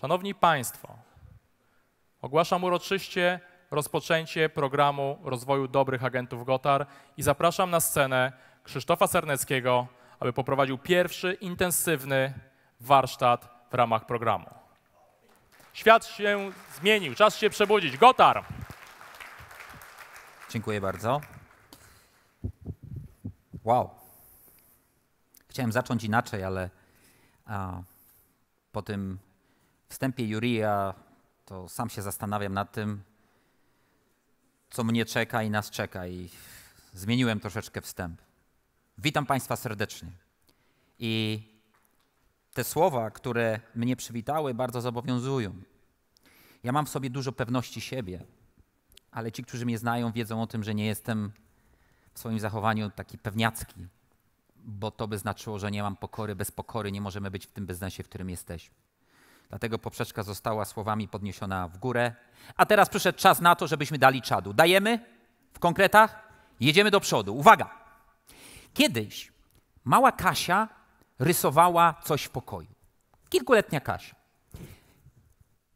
Szanowni Państwo, ogłaszam uroczyście rozpoczęcie programu rozwoju dobrych agentów Gotar i zapraszam na scenę Krzysztofa Serneckiego, aby poprowadził pierwszy intensywny warsztat w ramach programu. Świat się zmienił, czas się przebudzić. Gotar! Dziękuję bardzo. Wow. Chciałem zacząć inaczej, ale a, po tym wstępie Jurija, to sam się zastanawiam nad tym, co mnie czeka i nas czeka. I zmieniłem troszeczkę wstęp. Witam Państwa serdecznie. I te słowa, które mnie przywitały, bardzo zobowiązują. Ja mam w sobie dużo pewności siebie, ale ci, którzy mnie znają, wiedzą o tym, że nie jestem w swoim zachowaniu taki pewniacki, bo to by znaczyło, że nie mam pokory. Bez pokory nie możemy być w tym biznesie, w którym jesteśmy. Dlatego poprzeczka została słowami podniesiona w górę. A teraz przyszedł czas na to, żebyśmy dali czadu. Dajemy w konkretach, jedziemy do przodu. Uwaga! Kiedyś mała Kasia rysowała coś w pokoju. Kilkuletnia Kasia.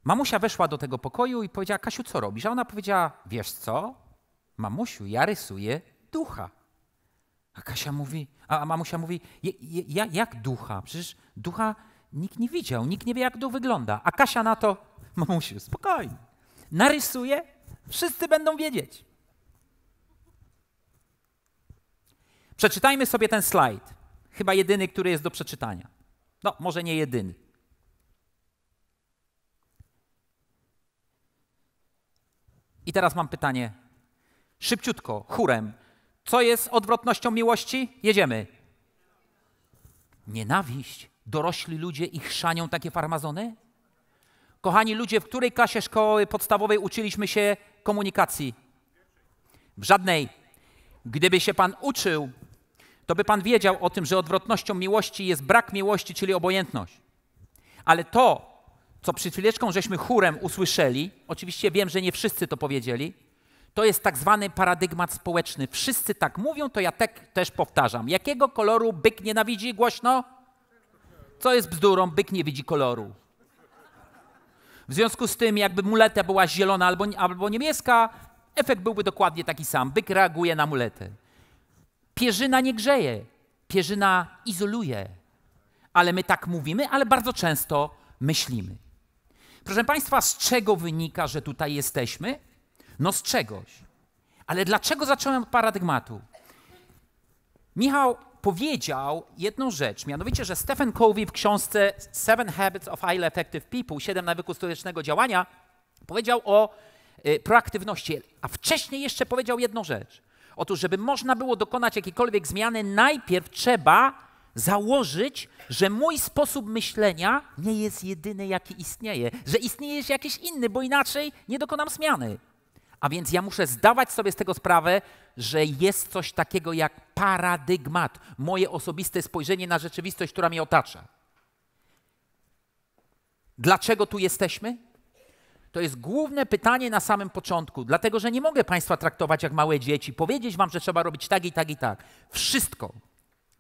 Mamusia weszła do tego pokoju i powiedziała: Kasiu, co robisz? A ona powiedziała: Wiesz co? Mamusiu, ja rysuję ducha. A Kasia mówi, a mamusia mówi: ja, Jak ducha? Przecież ducha Nikt nie widział, nikt nie wie, jak dół wygląda. A Kasia na to, mamusiu, spokojnie. Narysuje, wszyscy będą wiedzieć. Przeczytajmy sobie ten slajd. Chyba jedyny, który jest do przeczytania. No, może nie jedyny. I teraz mam pytanie. Szybciutko, chórem. Co jest odwrotnością miłości? Jedziemy. Nienawiść. Dorośli ludzie i chrzanią takie farmazony? Kochani ludzie, w której klasie szkoły podstawowej uczyliśmy się komunikacji? W żadnej. Gdyby się Pan uczył, to by Pan wiedział o tym, że odwrotnością miłości jest brak miłości, czyli obojętność. Ale to, co przed chwileczką żeśmy chórem usłyszeli, oczywiście wiem, że nie wszyscy to powiedzieli, to jest tak zwany paradygmat społeczny. Wszyscy tak mówią, to ja tak też powtarzam. Jakiego koloru byk nienawidzi głośno? Co jest bzdurą? Byk nie widzi koloru. W związku z tym, jakby muleta była zielona albo, albo niebieska, efekt byłby dokładnie taki sam. Byk reaguje na muletę. Pierzyna nie grzeje, pierzyna izoluje. Ale my tak mówimy, ale bardzo często myślimy. Proszę Państwa, z czego wynika, że tutaj jesteśmy? No z czegoś. Ale dlaczego zacząłem od paradygmatu? Michał, powiedział jedną rzecz, mianowicie, że Stephen Covey w książce Seven Habits of Highly Effective People, Siedem nawyków skutecznego działania, powiedział o y, proaktywności, a wcześniej jeszcze powiedział jedną rzecz. Otóż, żeby można było dokonać jakiejkolwiek zmiany, najpierw trzeba założyć, że mój sposób myślenia nie jest jedyny, jaki istnieje, że istnieje jakiś inny, bo inaczej nie dokonam zmiany. A więc ja muszę zdawać sobie z tego sprawę, że jest coś takiego jak paradygmat, moje osobiste spojrzenie na rzeczywistość, która mnie otacza. Dlaczego tu jesteśmy? To jest główne pytanie na samym początku, dlatego że nie mogę Państwa traktować jak małe dzieci, powiedzieć Wam, że trzeba robić tak i tak i tak. Wszystko,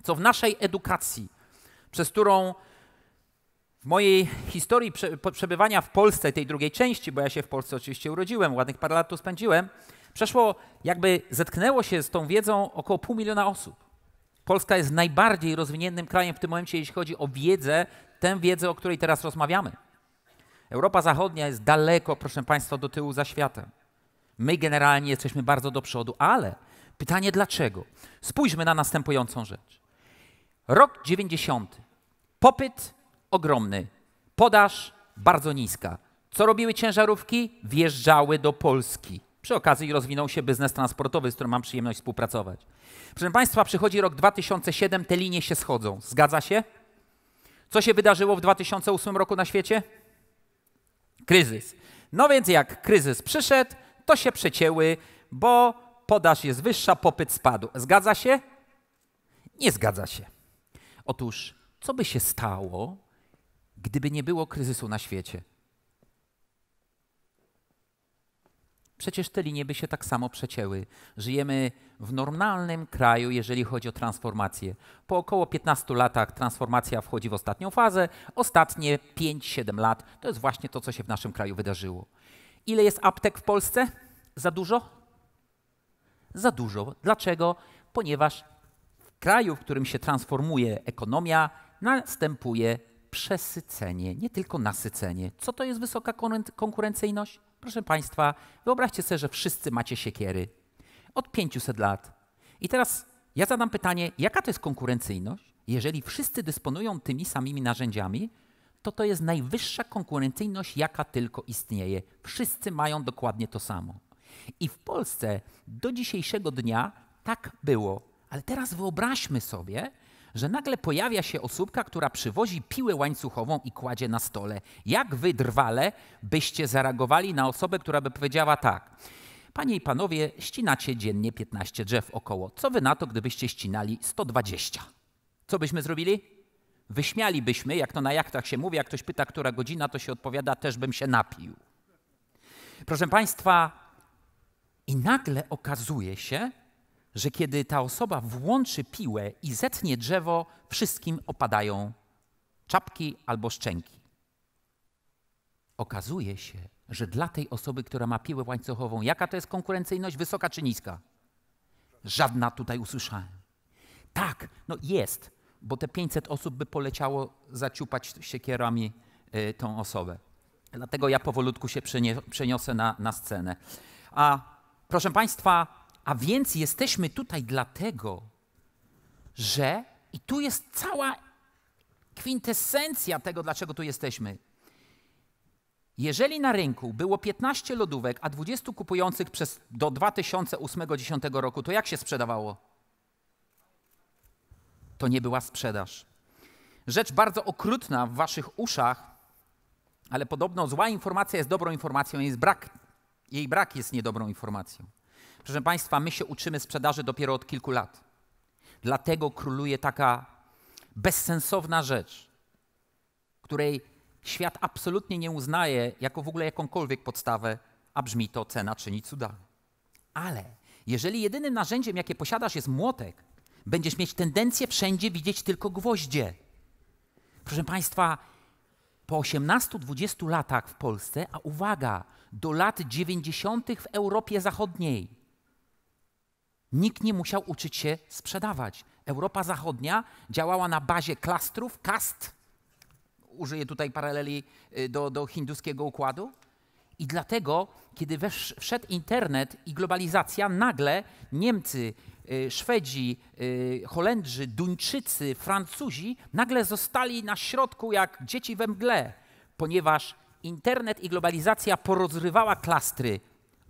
co w naszej edukacji, przez którą w mojej historii przebywania w Polsce, tej drugiej części, bo ja się w Polsce oczywiście urodziłem, ładnych parę lat tu spędziłem, przeszło, jakby zetknęło się z tą wiedzą około pół miliona osób. Polska jest najbardziej rozwiniętym krajem w tym momencie, jeśli chodzi o wiedzę, tę wiedzę, o której teraz rozmawiamy. Europa Zachodnia jest daleko, proszę Państwa, do tyłu za światem. My generalnie jesteśmy bardzo do przodu, ale pytanie dlaczego? Spójrzmy na następującą rzecz. Rok 90. Popyt ogromny. Podaż bardzo niska. Co robiły ciężarówki? Wjeżdżały do Polski. Przy okazji rozwinął się biznes transportowy, z którym mam przyjemność współpracować. Proszę Państwa, przychodzi rok 2007, te linie się schodzą. Zgadza się? Co się wydarzyło w 2008 roku na świecie? Kryzys. No więc jak kryzys przyszedł, to się przecięły, bo podaż jest wyższa, popyt spadł. Zgadza się? Nie zgadza się. Otóż, co by się stało, gdyby nie było kryzysu na świecie. Przecież te linie by się tak samo przecięły. Żyjemy w normalnym kraju, jeżeli chodzi o transformację. Po około 15 latach transformacja wchodzi w ostatnią fazę. Ostatnie 5-7 lat to jest właśnie to, co się w naszym kraju wydarzyło. Ile jest aptek w Polsce? Za dużo? Za dużo. Dlaczego? Ponieważ w kraju, w którym się transformuje ekonomia, następuje przesycenie, nie tylko nasycenie. Co to jest wysoka konkurencyjność? Proszę Państwa, wyobraźcie sobie, że wszyscy macie siekiery od 500 lat. I teraz ja zadam pytanie, jaka to jest konkurencyjność? Jeżeli wszyscy dysponują tymi samymi narzędziami, to to jest najwyższa konkurencyjność, jaka tylko istnieje. Wszyscy mają dokładnie to samo. I w Polsce do dzisiejszego dnia tak było. Ale teraz wyobraźmy sobie, że nagle pojawia się osóbka, która przywozi piłę łańcuchową i kładzie na stole. Jak wy drwale byście zareagowali na osobę, która by powiedziała tak. Panie i panowie, ścinacie dziennie 15 drzew około. Co wy na to, gdybyście ścinali 120? Co byśmy zrobili? Wyśmialibyśmy, jak to na jachtach się mówi, jak ktoś pyta, która godzina, to się odpowiada, też bym się napił. Proszę Państwa, i nagle okazuje się, że kiedy ta osoba włączy piłę i zetnie drzewo, wszystkim opadają czapki albo szczęki. Okazuje się, że dla tej osoby, która ma piłę łańcuchową, jaka to jest konkurencyjność, wysoka czy niska? Żadna tutaj usłyszałem. Tak, no jest, bo te 500 osób by poleciało zaciupać siekierami y, tą osobę. Dlatego ja powolutku się przeniosę na, na scenę. A proszę Państwa, a więc jesteśmy tutaj dlatego, że i tu jest cała kwintesencja tego, dlaczego tu jesteśmy. Jeżeli na rynku było 15 lodówek, a 20 kupujących przez do 2008-2010 roku, to jak się sprzedawało? To nie była sprzedaż. Rzecz bardzo okrutna w waszych uszach, ale podobno zła informacja jest dobrą informacją, jest brak, jej brak jest niedobrą informacją. Proszę Państwa, my się uczymy sprzedaży dopiero od kilku lat. Dlatego króluje taka bezsensowna rzecz, której świat absolutnie nie uznaje jako w ogóle jakąkolwiek podstawę, a brzmi to cena czyni cuda. Ale jeżeli jedynym narzędziem, jakie posiadasz, jest młotek, będziesz mieć tendencję wszędzie widzieć tylko gwoździe. Proszę Państwa, po 18-20 latach w Polsce, a uwaga, do lat 90. w Europie Zachodniej, Nikt nie musiał uczyć się sprzedawać. Europa Zachodnia działała na bazie klastrów, kast. Użyję tutaj paraleli y, do, do hinduskiego układu. I dlatego, kiedy wesz, wszedł internet i globalizacja, nagle Niemcy, y, Szwedzi, y, Holendrzy, Duńczycy, Francuzi nagle zostali na środku jak dzieci we mgle, ponieważ internet i globalizacja porozrywała klastry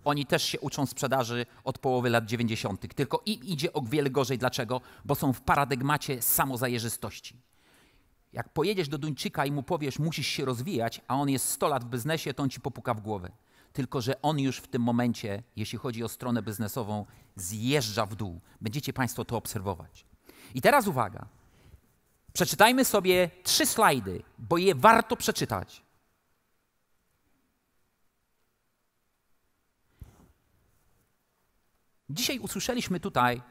oni też się uczą sprzedaży od połowy lat 90., tylko im idzie o wiele gorzej. Dlaczego? Bo są w paradygmacie samozajeżystości. Jak pojedziesz do Duńczyka i mu powiesz, musisz się rozwijać, a on jest 100 lat w biznesie, to on ci popuka w głowę. Tylko, że on już w tym momencie, jeśli chodzi o stronę biznesową, zjeżdża w dół. Będziecie Państwo to obserwować. I teraz uwaga. Przeczytajmy sobie trzy slajdy, bo je warto przeczytać. Dzisiaj usłyszeliśmy tutaj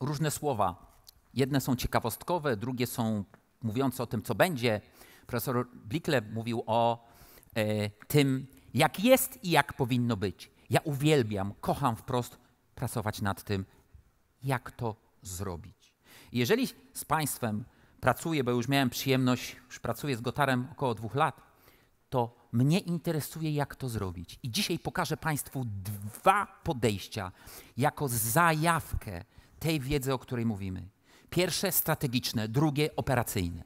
różne słowa. Jedne są ciekawostkowe, drugie są mówiące o tym, co będzie. Profesor Blikle mówił o e, tym, jak jest i jak powinno być. Ja uwielbiam, kocham wprost pracować nad tym, jak to zrobić. Jeżeli z Państwem pracuję, bo już miałem przyjemność, już pracuję z Gotarem około dwóch lat, to mnie interesuje, jak to zrobić. I dzisiaj pokażę Państwu dwa podejścia jako zajawkę tej wiedzy, o której mówimy. Pierwsze strategiczne, drugie operacyjne.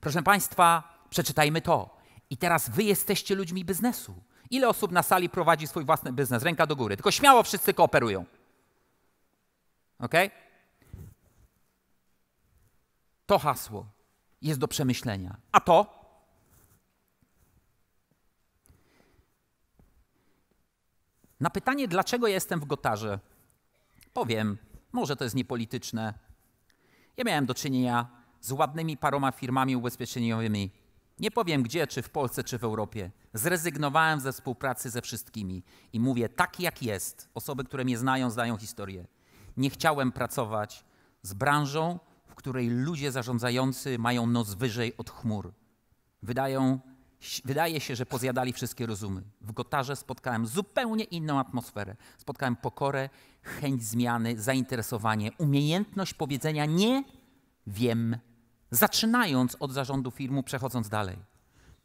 Proszę Państwa, przeczytajmy to. I teraz Wy jesteście ludźmi biznesu. Ile osób na sali prowadzi swój własny biznes? Ręka do góry. Tylko śmiało wszyscy kooperują. Ok? To hasło jest do przemyślenia. A to Na pytanie, dlaczego jestem w Gotarze, powiem, może to jest niepolityczne. Ja miałem do czynienia z ładnymi paroma firmami ubezpieczeniowymi. Nie powiem gdzie, czy w Polsce, czy w Europie. Zrezygnowałem ze współpracy ze wszystkimi i mówię tak, jak jest. Osoby, które mnie znają, znają historię. Nie chciałem pracować z branżą, w której ludzie zarządzający mają nos wyżej od chmur. Wydają Wydaje się, że pozjadali wszystkie rozumy. W Gotarze spotkałem zupełnie inną atmosferę. Spotkałem pokorę, chęć zmiany, zainteresowanie, umiejętność powiedzenia nie wiem, zaczynając od zarządu firmu, przechodząc dalej.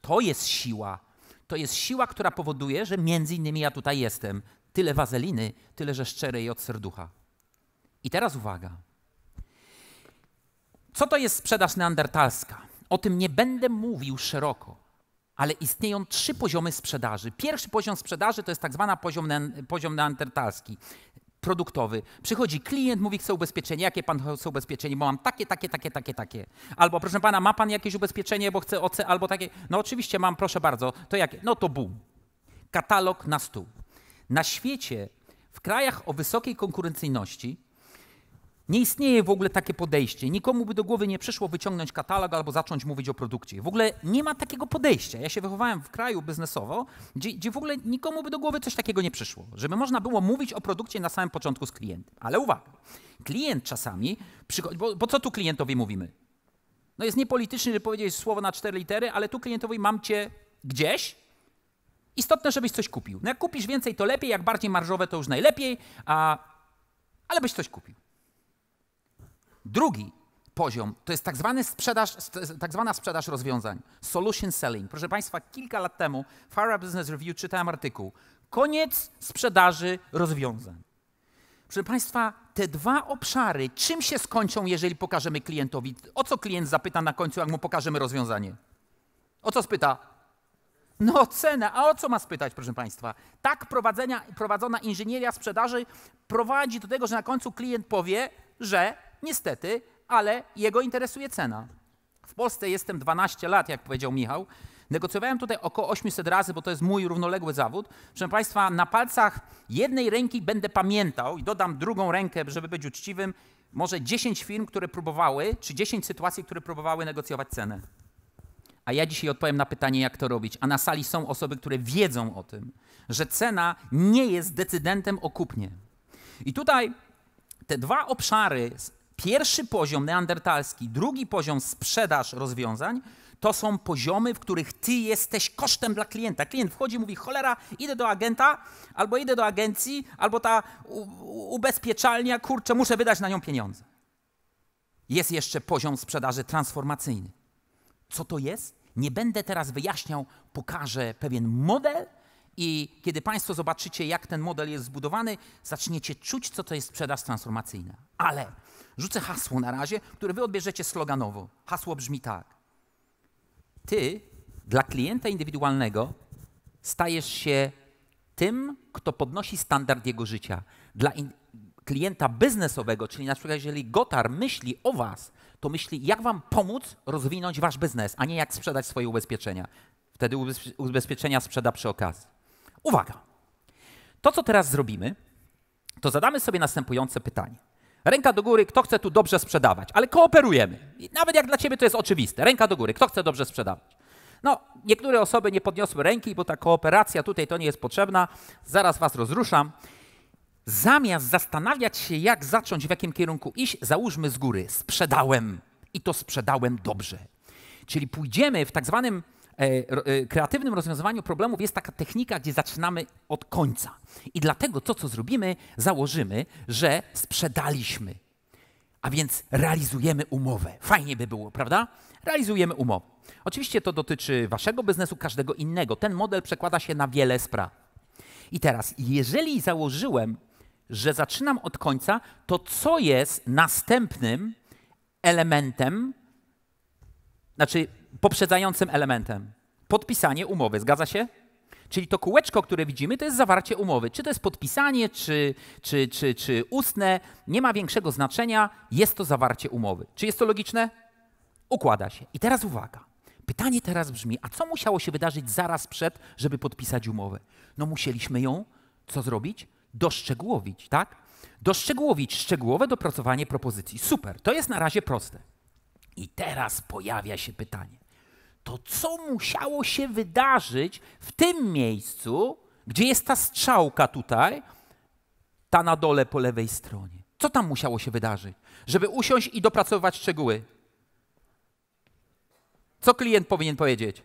To jest siła. To jest siła, która powoduje, że między innymi ja tutaj jestem. Tyle wazeliny, tyle że szczerej od serducha. I teraz uwaga. Co to jest sprzedaż neandertalska? O tym nie będę mówił szeroko ale istnieją trzy poziomy sprzedaży. Pierwszy poziom sprzedaży to jest tak zwany poziom, ne poziom neandertalski, produktowy. Przychodzi klient, mówi, chce ubezpieczenie. Jakie pan chce ubezpieczenie? Bo mam takie, takie, takie, takie, takie. Albo, proszę pana, ma pan jakieś ubezpieczenie, bo chce OC, albo takie. No oczywiście mam, proszę bardzo. To jakie? No to bum. Katalog na stół. Na świecie, w krajach o wysokiej konkurencyjności, nie istnieje w ogóle takie podejście. Nikomu by do głowy nie przyszło wyciągnąć katalog albo zacząć mówić o produkcie. W ogóle nie ma takiego podejścia. Ja się wychowałem w kraju biznesowo, gdzie, gdzie w ogóle nikomu by do głowy coś takiego nie przyszło, żeby można było mówić o produkcie na samym początku z klientem. Ale uwaga, klient czasami, bo, bo co tu klientowi mówimy? No jest niepolityczny, żeby powiedzieć słowo na cztery litery, ale tu klientowi mam cię gdzieś, Istotne, żebyś coś kupił. No jak kupisz więcej, to lepiej, jak bardziej marżowe, to już najlepiej, a, ale byś coś kupił. Drugi poziom to jest tak, zwany sprzedaż, tak zwana sprzedaż rozwiązań, solution selling. Proszę Państwa, kilka lat temu w Harvard Business Review czytałem artykuł Koniec sprzedaży rozwiązań. Proszę Państwa, te dwa obszary czym się skończą, jeżeli pokażemy klientowi? O co klient zapyta na końcu, jak mu pokażemy rozwiązanie? O co spyta? No cenę, a o co ma spytać, proszę Państwa? Tak prowadzona inżynieria sprzedaży prowadzi do tego, że na końcu klient powie, że niestety, ale jego interesuje cena. W Polsce jestem 12 lat, jak powiedział Michał. Negocjowałem tutaj około 800 razy, bo to jest mój równoległy zawód. Proszę Państwa, na palcach jednej ręki będę pamiętał i dodam drugą rękę, żeby być uczciwym, może 10 firm, które próbowały, czy 10 sytuacji, które próbowały negocjować cenę. A ja dzisiaj odpowiem na pytanie, jak to robić. A na sali są osoby, które wiedzą o tym, że cena nie jest decydentem o kupnie. I tutaj te dwa obszary Pierwszy poziom neandertalski, drugi poziom sprzedaż rozwiązań to są poziomy, w których ty jesteś kosztem dla klienta. Klient wchodzi, mówi: cholera, idę do agenta, albo idę do agencji, albo ta ubezpieczalnia, kurczę, muszę wydać na nią pieniądze. Jest jeszcze poziom sprzedaży transformacyjny. Co to jest? Nie będę teraz wyjaśniał, pokażę pewien model. I kiedy Państwo zobaczycie, jak ten model jest zbudowany, zaczniecie czuć, co to jest sprzedaż transformacyjna. Ale Rzucę hasło na razie, które wy odbierzecie sloganowo. Hasło brzmi tak. Ty dla klienta indywidualnego stajesz się tym, kto podnosi standard jego życia. Dla in- klienta biznesowego, czyli na przykład jeżeli Gotar myśli o was, to myśli jak wam pomóc rozwinąć wasz biznes, a nie jak sprzedać swoje ubezpieczenia. Wtedy ubezpieczenia sprzeda przy okazji. Uwaga! To, co teraz zrobimy, to zadamy sobie następujące pytanie. Ręka do góry, kto chce tu dobrze sprzedawać, ale kooperujemy. I nawet jak dla ciebie to jest oczywiste. Ręka do góry, kto chce dobrze sprzedawać. No, niektóre osoby nie podniosły ręki, bo ta kooperacja tutaj to nie jest potrzebna. Zaraz was rozruszam. Zamiast zastanawiać się, jak zacząć, w jakim kierunku iść, załóżmy z góry, sprzedałem i to sprzedałem dobrze. Czyli pójdziemy w tak zwanym E, e, kreatywnym rozwiązywaniu problemów jest taka technika, gdzie zaczynamy od końca. I dlatego to, co zrobimy, założymy, że sprzedaliśmy, a więc realizujemy umowę. Fajnie by było, prawda? Realizujemy umowę. Oczywiście to dotyczy waszego biznesu, każdego innego. Ten model przekłada się na wiele spraw. I teraz, jeżeli założyłem, że zaczynam od końca, to co jest następnym elementem, znaczy poprzedzającym elementem. Podpisanie umowy, zgadza się? Czyli to kółeczko, które widzimy, to jest zawarcie umowy. Czy to jest podpisanie, czy, czy, czy, czy ustne, nie ma większego znaczenia, jest to zawarcie umowy. Czy jest to logiczne? Układa się. I teraz uwaga. Pytanie teraz brzmi, a co musiało się wydarzyć zaraz przed, żeby podpisać umowę? No musieliśmy ją, co zrobić? Doszczegółowić, tak? Doszczegółowić szczegółowe dopracowanie propozycji. Super, to jest na razie proste. I teraz pojawia się pytanie to co musiało się wydarzyć w tym miejscu, gdzie jest ta strzałka tutaj, ta na dole po lewej stronie? Co tam musiało się wydarzyć, żeby usiąść i dopracować szczegóły? Co klient powinien powiedzieć?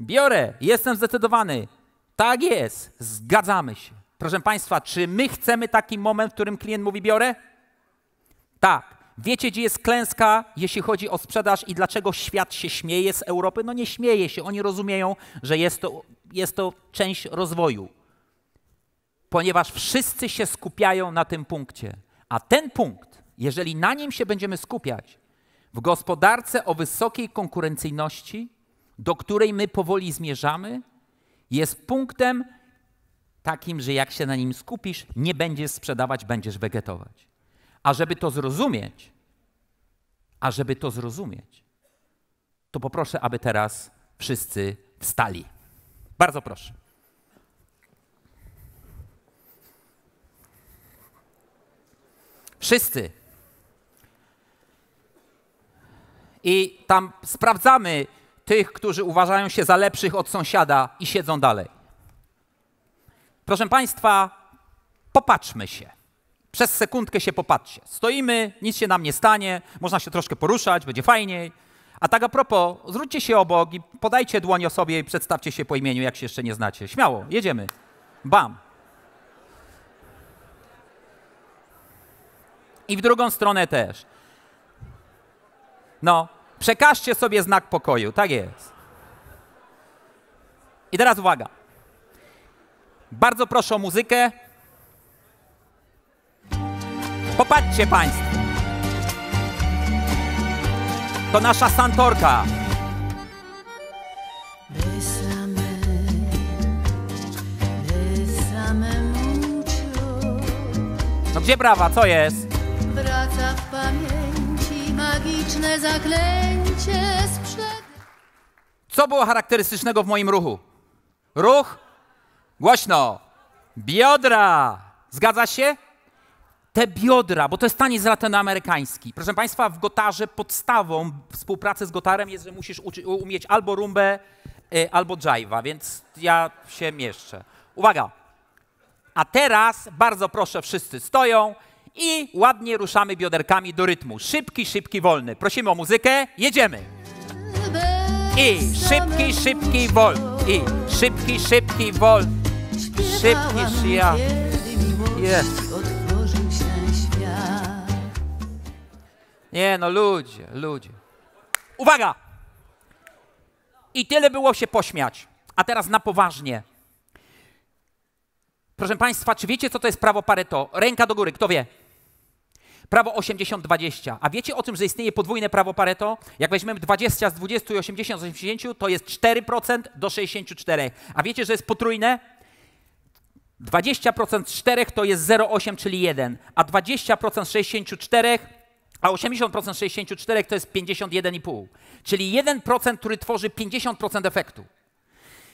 Biorę, jestem zdecydowany. Tak jest, zgadzamy się. Proszę Państwa, czy my chcemy taki moment, w którym klient mówi biorę? Tak. Wiecie, gdzie jest klęska, jeśli chodzi o sprzedaż i dlaczego świat się śmieje z Europy? No nie śmieje się, oni rozumieją, że jest to, jest to część rozwoju, ponieważ wszyscy się skupiają na tym punkcie. A ten punkt, jeżeli na nim się będziemy skupiać, w gospodarce o wysokiej konkurencyjności, do której my powoli zmierzamy, jest punktem takim, że jak się na nim skupisz, nie będziesz sprzedawać, będziesz wegetować. A żeby to zrozumieć, a żeby to zrozumieć, to poproszę, aby teraz wszyscy wstali. Bardzo proszę. Wszyscy. I tam sprawdzamy tych, którzy uważają się za lepszych od sąsiada i siedzą dalej. Proszę Państwa, popatrzmy się. Przez sekundkę się popatrzcie. Stoimy, nic się nam nie stanie, można się troszkę poruszać, będzie fajniej. A tak a propos, zwróćcie się obok i podajcie dłoń sobie i przedstawcie się po imieniu, jak się jeszcze nie znacie. Śmiało, jedziemy. Bam. I w drugą stronę też. No, przekażcie sobie znak pokoju, tak jest. I teraz uwaga. Bardzo proszę o muzykę. Popatrzcie Państwo. To nasza santorka. No gdzie brawa, co jest? Wraca w pamięci magiczne zaklęcie sprzed... Co było charakterystycznego w moim ruchu? Ruch? Głośno. Biodra. Zgadza się? te biodra, bo to jest taniec latynoamerykański. Proszę Państwa, w gotarze podstawą współpracy z gotarem jest, że musisz umieć albo rumbę, y, albo dżajwa, więc ja się mieszczę. Uwaga! A teraz, bardzo proszę, wszyscy stoją i ładnie ruszamy bioderkami do rytmu. Szybki, szybki, wolny. Prosimy o muzykę, jedziemy! I szybki, szybki, wolny. I szybki, szybki, wolny. Szybki, szybki, ja. Jest. Nie, no ludzie, ludzie. Uwaga! I tyle było się pośmiać. A teraz na poważnie. Proszę Państwa, czy wiecie, co to jest prawo Pareto? Ręka do góry, kto wie? Prawo 80-20. A wiecie o tym, że istnieje podwójne prawo Pareto? Jak weźmiemy 20 z 20 i 80 z 80, to jest 4% do 64. A wiecie, że jest potrójne? 20% z 4 to jest 0,8, czyli 1, a 20% z 64 a 80% 64 to jest 51,5, czyli 1%, który tworzy 50% efektu.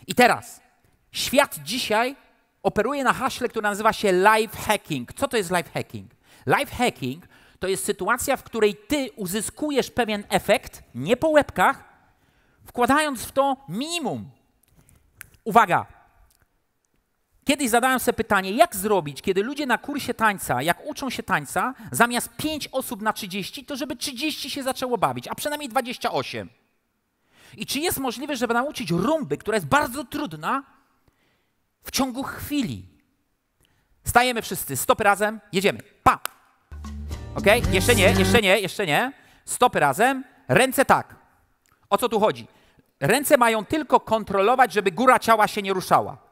I teraz, świat dzisiaj operuje na haśle, które nazywa się life hacking. Co to jest life hacking? Life hacking to jest sytuacja, w której ty uzyskujesz pewien efekt, nie po łebkach, wkładając w to minimum. Uwaga, Kiedyś zadałem sobie pytanie, jak zrobić, kiedy ludzie na kursie tańca, jak uczą się tańca, zamiast 5 osób na 30, to żeby 30 się zaczęło bawić, a przynajmniej 28. I czy jest możliwe, żeby nauczyć rumby, która jest bardzo trudna, w ciągu chwili? Stajemy wszyscy, stopy razem, jedziemy. Pa! Ok? Jeszcze nie, jeszcze nie, jeszcze nie. Stopy razem, ręce tak. O co tu chodzi? Ręce mają tylko kontrolować, żeby góra ciała się nie ruszała.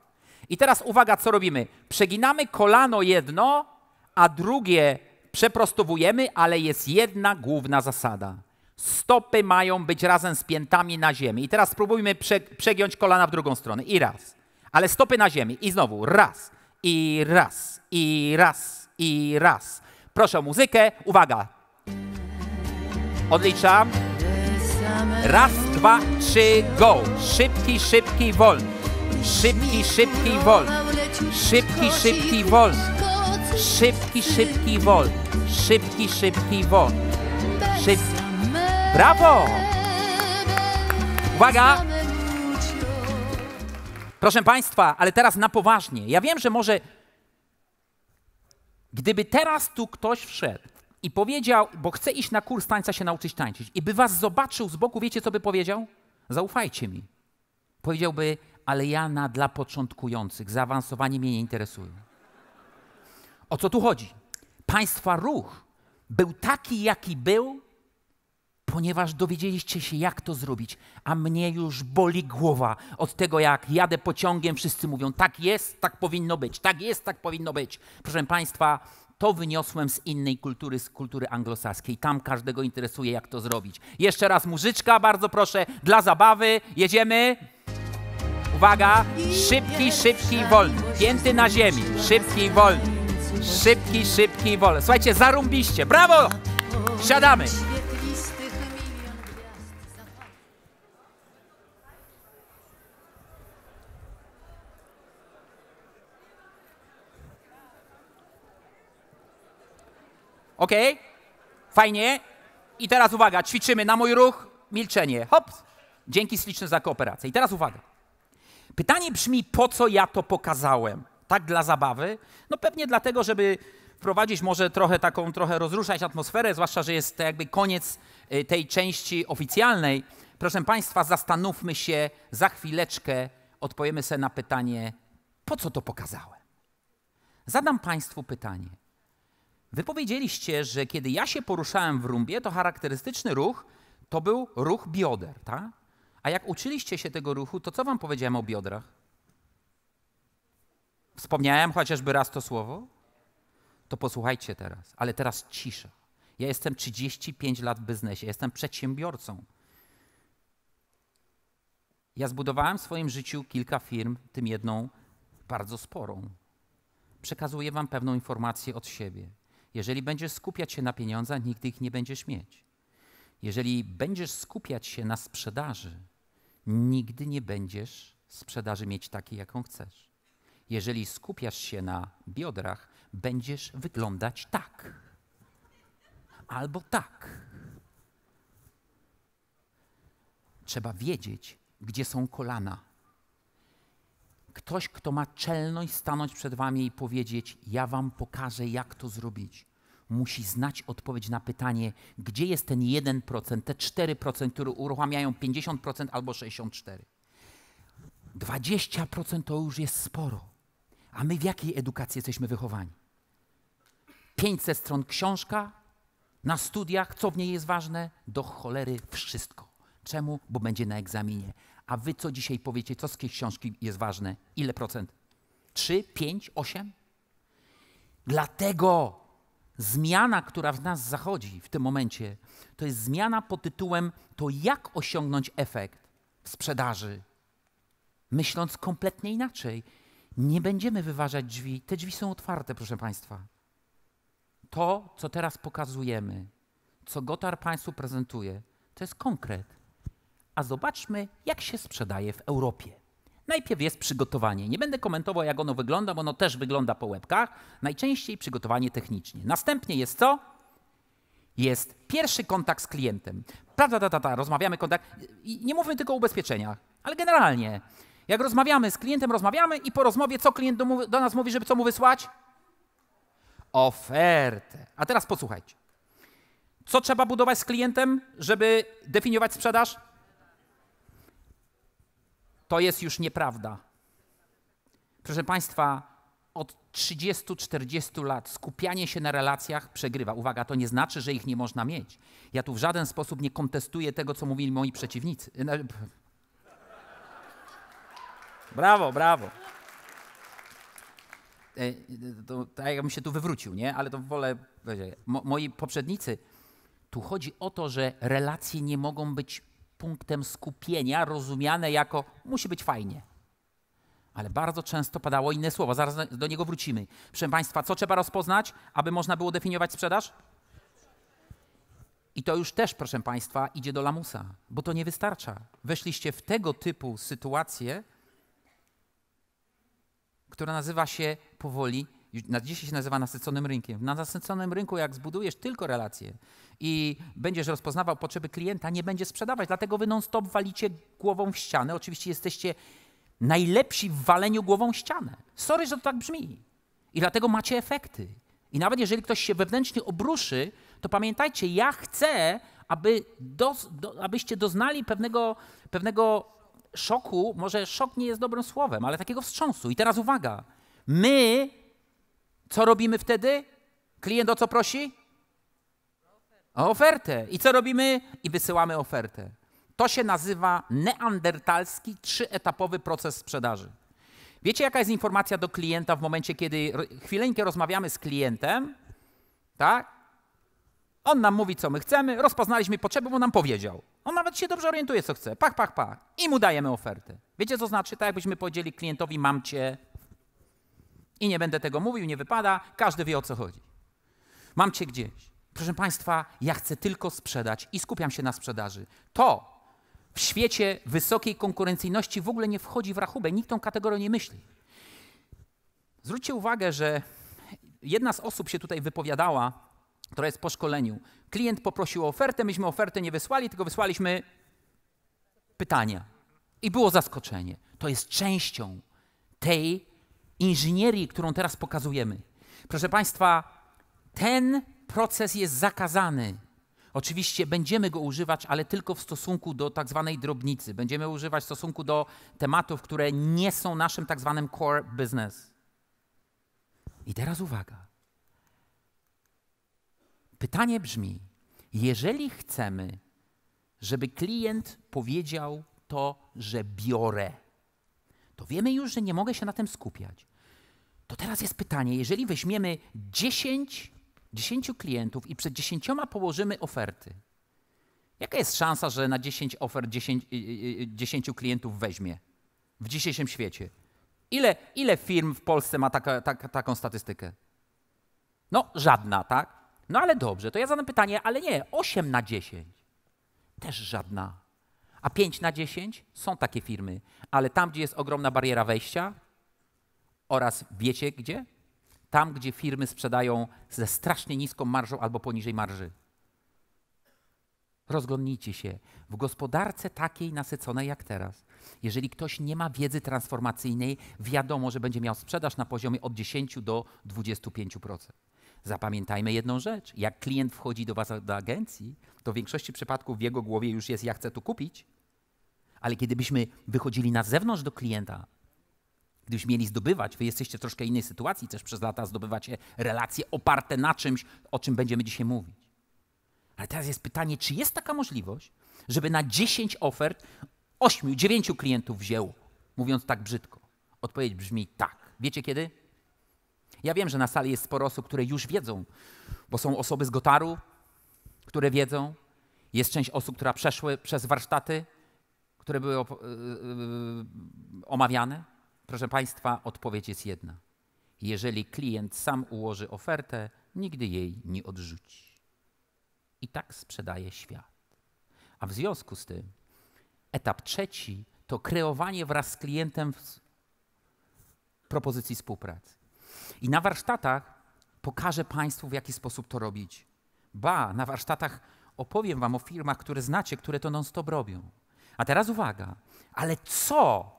I teraz uwaga, co robimy? Przeginamy kolano jedno, a drugie przeprostowujemy, ale jest jedna główna zasada. Stopy mają być razem z piętami na ziemi. I teraz spróbujmy prze, przegiąć kolana w drugą stronę. I raz. Ale stopy na ziemi. I znowu raz, i raz, i raz, i raz. Proszę o muzykę. Uwaga. Odliczam. Raz, dwa, trzy, go. Szybki, szybki, wolny. Szybki, szybki i wol. Szybki, szybki i wol. Szybki, szybki i wol. Szybki, szybki i wol. Szybki. Brawo! Uwaga! Proszę Państwa, ale teraz na poważnie. Ja wiem, że może gdyby teraz tu ktoś wszedł i powiedział, bo chce iść na kurs tańca się nauczyć tańczyć i by was zobaczył z boku, wiecie co by powiedział? Zaufajcie mi. Powiedziałby, ale ja na dla początkujących. Zaawansowanie mnie nie interesuje. O co tu chodzi? Państwa ruch był taki, jaki był, ponieważ dowiedzieliście się, jak to zrobić, a mnie już boli głowa od tego, jak jadę pociągiem, wszyscy mówią, tak jest, tak powinno być, tak jest, tak powinno być. Proszę Państwa, to wyniosłem z innej kultury, z kultury anglosaskiej. Tam każdego interesuje, jak to zrobić. Jeszcze raz muzyczka, bardzo proszę, dla zabawy, jedziemy. Uwaga, szybki, szybki wolny. Pięty na ziemi, szybki wolny. Szybki, szybki wolny. Słuchajcie, zarumbiście. Brawo! Siadamy. Ok? Fajnie. I teraz uwaga, ćwiczymy na mój ruch milczenie. Hop! Dzięki śliczne za kooperację. I teraz uwaga. Pytanie brzmi, po co ja to pokazałem? Tak dla zabawy? No pewnie dlatego, żeby wprowadzić może trochę taką, trochę rozruszać atmosferę, zwłaszcza, że jest to jakby koniec y, tej części oficjalnej. Proszę Państwa, zastanówmy się za chwileczkę, odpowiemy sobie na pytanie, po co to pokazałem? Zadam Państwu pytanie. Wy powiedzieliście, że kiedy ja się poruszałem w rumbie, to charakterystyczny ruch to był ruch bioder, tak? A jak uczyliście się tego ruchu, to co wam powiedziałem o biodrach? Wspomniałem chociażby raz to słowo? To posłuchajcie teraz, ale teraz cisza. Ja jestem 35 lat w biznesie, jestem przedsiębiorcą. Ja zbudowałem w swoim życiu kilka firm, tym jedną bardzo sporą. Przekazuję wam pewną informację od siebie. Jeżeli będziesz skupiać się na pieniądzach, nigdy ich nie będziesz mieć. Jeżeli będziesz skupiać się na sprzedaży, nigdy nie będziesz sprzedaży mieć takiej, jaką chcesz. Jeżeli skupiasz się na biodrach, będziesz wyglądać tak. Albo tak. Trzeba wiedzieć, gdzie są kolana. Ktoś, kto ma czelność stanąć przed wami i powiedzieć: Ja wam pokażę, jak to zrobić musi znać odpowiedź na pytanie, gdzie jest ten 1%, te 4%, które uruchamiają 50% albo 64%. 20% to już jest sporo. A my w jakiej edukacji jesteśmy wychowani? 500 stron książka na studiach, co w niej jest ważne? Do cholery wszystko. Czemu? Bo będzie na egzaminie. A wy co dzisiaj powiecie, co z tej książki jest ważne? Ile procent? 3, 5, 8? Dlatego Zmiana, która w nas zachodzi w tym momencie, to jest zmiana pod tytułem to, jak osiągnąć efekt w sprzedaży. Myśląc kompletnie inaczej, nie będziemy wyważać drzwi. Te drzwi są otwarte, proszę Państwa. To, co teraz pokazujemy, co Gotar Państwu prezentuje, to jest konkret. A zobaczmy, jak się sprzedaje w Europie. Najpierw jest przygotowanie. Nie będę komentował, jak ono wygląda, bo ono też wygląda po łebkach. Najczęściej przygotowanie technicznie. Następnie jest co? Jest pierwszy kontakt z klientem. Prawda, ta, ta, ta, rozmawiamy kontakt. I nie mówmy tylko o ubezpieczeniach, ale generalnie. Jak rozmawiamy z klientem, rozmawiamy i po rozmowie, co klient do, do nas mówi, żeby co mu wysłać? Ofertę. A teraz posłuchajcie. Co trzeba budować z klientem, żeby definiować sprzedaż? To jest już nieprawda. Proszę Państwa, od 30-40 lat skupianie się na relacjach przegrywa. Uwaga, to nie znaczy, że ich nie można mieć. Ja tu w żaden sposób nie kontestuję tego, co mówili moi przeciwnicy. No, e, brawo, brawo. E, to, tak jakbym się tu wywrócił, nie? Ale to wolę. Moi poprzednicy. Tu chodzi o to, że relacje nie mogą być punktem skupienia, rozumiane jako musi być fajnie. Ale bardzo często padało inne słowo, zaraz do niego wrócimy. Proszę Państwa, co trzeba rozpoznać, aby można było definiować sprzedaż? I to już też, proszę Państwa, idzie do lamusa, bo to nie wystarcza. Weszliście w tego typu sytuację, która nazywa się powoli na dzisiaj się nazywa nasyconym rynkiem. Na nasyconym rynku, jak zbudujesz tylko relacje i będziesz rozpoznawał potrzeby klienta, nie będzie sprzedawać. Dlatego wy non-stop walicie głową w ścianę. Oczywiście jesteście najlepsi w waleniu głową w ścianę. Sorry, że to tak brzmi. I dlatego macie efekty. I nawet jeżeli ktoś się wewnętrznie obruszy, to pamiętajcie, ja chcę, aby do, do, abyście doznali pewnego, pewnego szoku, może szok nie jest dobrym słowem, ale takiego wstrząsu. I teraz uwaga, my co robimy wtedy? Klient o co prosi? O ofertę. I co robimy? I wysyłamy ofertę. To się nazywa neandertalski trzyetapowy proces sprzedaży. Wiecie, jaka jest informacja do klienta w momencie, kiedy chwileńkę rozmawiamy z klientem, tak? On nam mówi, co my chcemy, rozpoznaliśmy potrzeby, bo nam powiedział. On nawet się dobrze orientuje, co chce. Pach, pach, pach. I mu dajemy ofertę. Wiecie, co znaczy? Tak jakbyśmy powiedzieli klientowi, mam cię i nie będę tego mówił, nie wypada, każdy wie o co chodzi. Mam cię gdzieś. Proszę Państwa, ja chcę tylko sprzedać i skupiam się na sprzedaży. To w świecie wysokiej konkurencyjności w ogóle nie wchodzi w rachubę, nikt tą kategorią nie myśli. Zwróćcie uwagę, że jedna z osób się tutaj wypowiadała, która jest po szkoleniu. Klient poprosił o ofertę, myśmy ofertę nie wysłali, tylko wysłaliśmy pytania. I było zaskoczenie. To jest częścią tej inżynierii, którą teraz pokazujemy. Proszę Państwa, ten proces jest zakazany. Oczywiście będziemy go używać, ale tylko w stosunku do tak zwanej drobnicy. Będziemy używać w stosunku do tematów, które nie są naszym tak zwanym core business. I teraz uwaga. Pytanie brzmi: jeżeli chcemy, żeby klient powiedział to, że biorę, to wiemy już, że nie mogę się na tym skupiać. To teraz jest pytanie, jeżeli weźmiemy 10, 10 klientów i przed 10 położymy oferty, jaka jest szansa, że na 10 ofert 10, 10 y, y, y, klientów weźmie w dzisiejszym świecie? Ile, ile firm w Polsce ma taka, tak, taką statystykę? No, żadna, tak? No ale dobrze, to ja zadam pytanie, ale nie, 8 na 10. Też żadna. A 5 na 10 są takie firmy, ale tam, gdzie jest ogromna bariera wejścia oraz wiecie gdzie? Tam, gdzie firmy sprzedają ze strasznie niską marżą albo poniżej marży. Rozglądnijcie się. W gospodarce takiej nasyconej jak teraz, jeżeli ktoś nie ma wiedzy transformacyjnej, wiadomo, że będzie miał sprzedaż na poziomie od 10 do 25%. Zapamiętajmy jedną rzecz. Jak klient wchodzi do Was do agencji, to w większości przypadków w jego głowie już jest, ja chcę tu kupić, ale kiedybyśmy wychodzili na zewnątrz do klienta, gdybyśmy mieli zdobywać, wy jesteście w troszkę innej sytuacji, też przez lata zdobywacie relacje oparte na czymś, o czym będziemy dzisiaj mówić. Ale teraz jest pytanie, czy jest taka możliwość, żeby na 10 ofert 8, 9 klientów wzięło, mówiąc tak brzydko? Odpowiedź brzmi tak. Wiecie kiedy? Ja wiem, że na sali jest sporo osób, które już wiedzą, bo są osoby z Gotaru, które wiedzą, jest część osób, która przeszły przez warsztaty, które były y, y, y, omawiane? Proszę Państwa, odpowiedź jest jedna. Jeżeli klient sam ułoży ofertę, nigdy jej nie odrzuci. I tak sprzedaje świat. A w związku z tym etap trzeci to kreowanie wraz z klientem propozycji współpracy. I na warsztatach pokażę Państwu, w jaki sposób to robić. Ba, na warsztatach opowiem Wam o firmach, które znacie, które to non-stop robią. A teraz uwaga, ale co